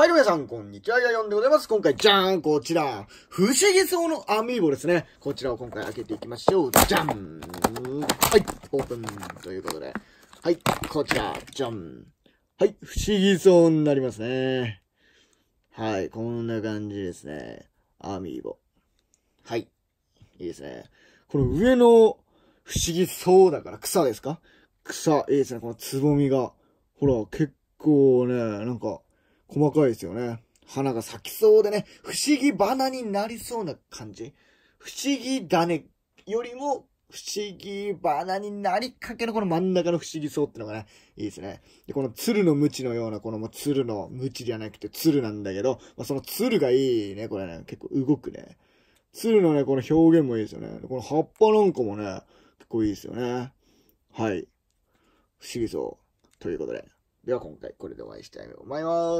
はい、皆さん、こんにちは。やよんでございます。今回、じゃーん、こちら。不思議そうのアミーボですね。こちらを今回開けていきましょう。じゃんはい、オープンということで。はい、こちら、じゃん。はい、不思議そうになりますね。はい、こんな感じですね。アミーボ。はい、いいですね。この上の、不思議そうだから、草ですか草、いいですね。このつぼみが。ほら、結構ね、なんか、細かいですよね。花が咲きそうでね、不思議花になりそうな感じ。不思議種よりも不思議花になりかけのこの真ん中の不思議そうってのがね、いいですね。で、この鶴の鞭のような、このもう鶴の無知じゃなくて鶴なんだけど、まあ、その鶴がいいね、これね、結構動くね。鶴のね、この表現もいいですよね。この葉っぱなんかもね、結構いいですよね。はい。不思議そう。ということで。では今回これでお会いしたいと思います。